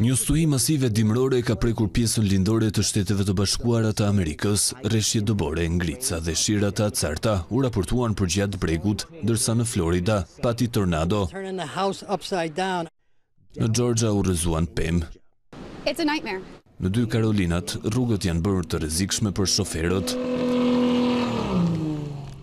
Një stuhi masive dimrore ka prekur pjesën lindore të shteteve të bashkuarat të Amerikës, reshje dëbore, ngritësa dhe shirat të atësarta, u raportuan për gjatë bregut, dërsa në Florida pati tornado. Në Georgia u rëzuan pem. Në dy Karolinat, rrugët janë bërë të rezikshme për Në dy Karolinat, rrugët janë bërë të rezikshme për shoferët.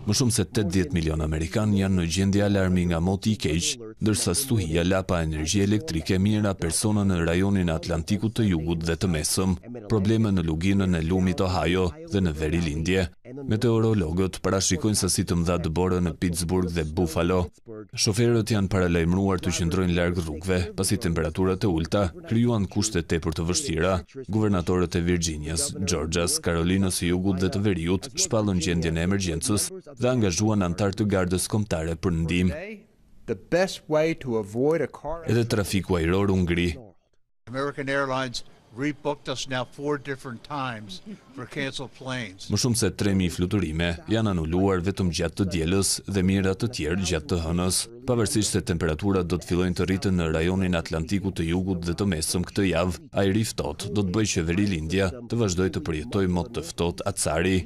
Më shumë se 80 milion Amerikan janë në gjendje alarmi nga moti i keqë, dërsa stuhia lapa energi elektrike mira persona në rajonin Atlantikut të jugut dhe të mesëm, probleme në luginën e lumit Ohio dhe në veri lindje. Meteorologët parashikojnë sasi të mëdha dëborë në Pittsburgh dhe Buffalo. Shoferët janë paralajmëruar të qëndrojnë largë rrugëve, pasi temperaturat e ulta krijuan kushte tepër të vështira. Guvernatorët e Virginias, Georgias, Karolinës i Jugut dhe të Veriut shpallën gjendjen e emergjencës dhe angazhuan anëtar të gardës kombëtare për ndihmë. Edhe trafiku ajror u ngri. American Airlines rebooked us now four different times for canceled planes. Më shumë se 3000 fluturime janë anuluar vetëm gjatë të dielës dhe mira të tjerë gjatë të hënës, pavarësisht se temperaturat do të fillojnë të rriten në rajonin Atlantikut të Jugut dhe të mesëm këtë javë. Ai rri ftohtë do të bëjë që lindja të vazhdojë të përjetojë më të ftohtë atsari.